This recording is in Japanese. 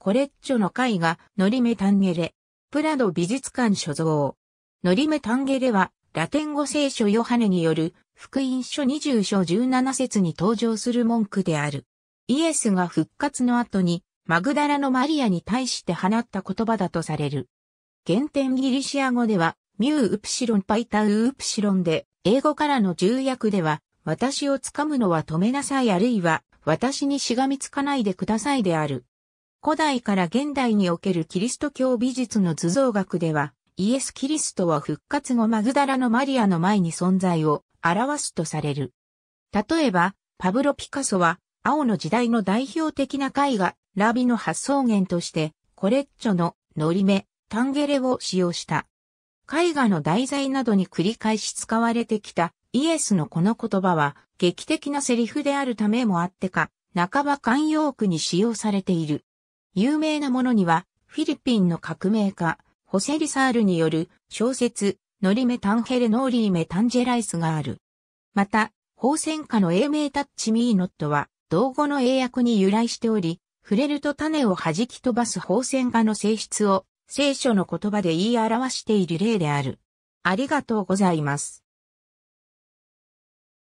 コレッチョの絵画、ノリメタンゲレ、プラド美術館所蔵。ノリメタンゲレは、ラテン語聖書ヨハネによる、福音書20章17節に登場する文句である。イエスが復活の後に、マグダラのマリアに対して放った言葉だとされる。原点ギリシア語では、ミューウプシロンパイタウウプシロンで、英語からの重訳では、私をつかむのは止めなさいあるいは、私にしがみつかないでくださいである。古代から現代におけるキリスト教美術の図像学では、イエス・キリストは復活後マグダラのマリアの前に存在を表すとされる。例えば、パブロ・ピカソは、青の時代の代表的な絵画、ラビの発想源として、コレッチョの、ノリメ、タンゲレを使用した。絵画の題材などに繰り返し使われてきたイエスのこの言葉は劇的なセリフであるためもあってか、半ば慣用句に使用されている。有名なものには、フィリピンの革命家、ホセリサールによる小説、ノリメタンヘレノーリーメタンジェライスがある。また、宝戦家の英名タッチミーノットは、道語の英訳に由来しており、触れると種を弾き飛ばす宝戦家の性質を聖書の言葉で言い表している例である。ありがとうございます。